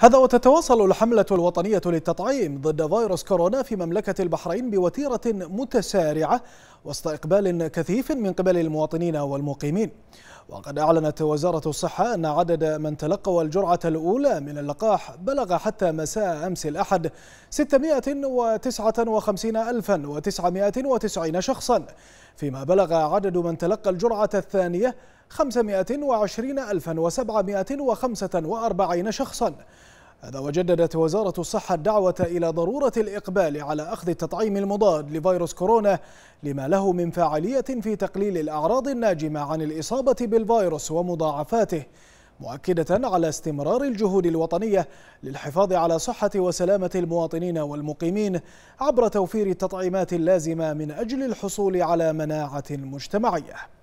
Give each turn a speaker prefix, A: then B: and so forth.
A: هذا وتتواصل الحملة الوطنية للتطعيم ضد فيروس كورونا في مملكة البحرين بوتيرة متسارعة وسط إقبال كثيف من قبل المواطنين والمقيمين وقد أعلنت وزارة الصحة أن عدد من تلقوا الجرعة الأولى من اللقاح بلغ حتى مساء أمس الأحد 659990 شخصا فيما بلغ عدد من تلقى الجرعة الثانية 520745 شخصا هذا وجددت وزارة الصحة الدعوة إلى ضرورة الإقبال على أخذ التطعيم المضاد لفيروس كورونا لما له من فاعلية في تقليل الأعراض الناجمة عن الإصابة بالفيروس ومضاعفاته مؤكدة على استمرار الجهود الوطنية للحفاظ على صحة وسلامة المواطنين والمقيمين عبر توفير التطعيمات اللازمة من أجل الحصول على مناعة مجتمعية